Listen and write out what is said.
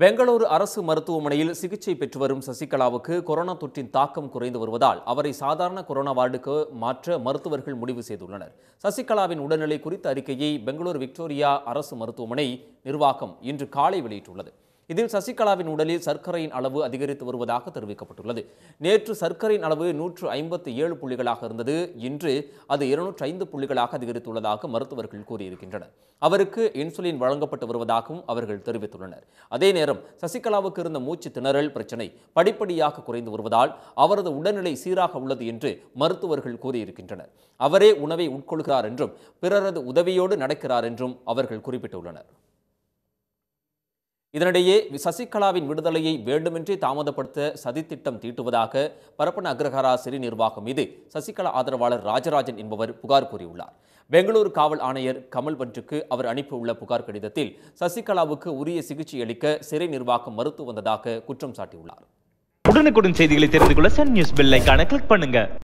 பெங்களூரு அரசு மருத்துவமனையில் சிகிச்சை பெற்று வரும் சசிகலாவுக்கு கொரோனா தொற்றின் தாக்கம் குறைந்து வருவதால் அவரை சாதாரண கொரோனா வார்டுக்கு மாற்ற மருத்துவர்கள் முடிவு செய்துள்ளனர் சசிகலாவின் உடல்நிலை குறித்த அறிக்கையை பெங்களூரு விக்டோரியா அரசு மருத்துவமனை நிர்வாகம் இன்று காலை வெளியிட்டுள்ளது இதில் சசிகலாவின் உடலில் சர்க்கரையின் அளவு அதிகரித்து வருவதாக தெரிவிக்கப்பட்டுள்ளது நேற்று சர்க்கரையின் அளவு நூற்று ஐம்பத்தி ஏழு புள்ளிகளாக இருந்தது இன்று அது இருநூற்று ஐந்து புள்ளிகளாக அதிகரித்துள்ளதாக மருத்துவர்கள் கூறியிருக்கின்றனர் அவருக்கு இன்சுலின் வழங்கப்பட்டு வருவதாகவும் அவர்கள் தெரிவித்துள்ளனர் அதே நேரம் சசிகலாவுக்கு இருந்த மூச்சு திணறல் பிரச்சினை படிப்படியாக குறைந்து வருவதால் அவரது உடல்நிலை சீராக உள்ளது என்று மருத்துவர்கள் கூறியிருக்கின்றனர் அவரே உணவை உட்கொள்கிறார் என்றும் பிறரது உதவியோடு நடக்கிறார் என்றும் அவர்கள் குறிப்பிட்டுள்ளனர் இதனிடையே சசிகலாவின் விடுதலையை வேண்டுமென்றே தாமதப்படுத்த சதித்திட்டம் தீட்டுவதாக பரப்பன அக்ரஹரா சிறை நிர்வாகம் மீது சசிகலா ஆதரவாளர் ராஜராஜன் என்பவர் புகார் கூறியுள்ளார் பெங்களூரு காவல் ஆணையர் கமல் பன்றுக்கு அவர் அனுப்பியுள்ள புகார் கடிதத்தில் சசிகலாவுக்கு உரிய சிகிச்சை அளிக்க சிறை நிர்வாகம் மறுத்து வந்ததாக குற்றம் சாட்டியுள்ளார் உடனுக்குடன் செய்திகளை தெரிந்து கொள்ள சன் நியூஸ் பெல் கிளிக் பண்ணுங்க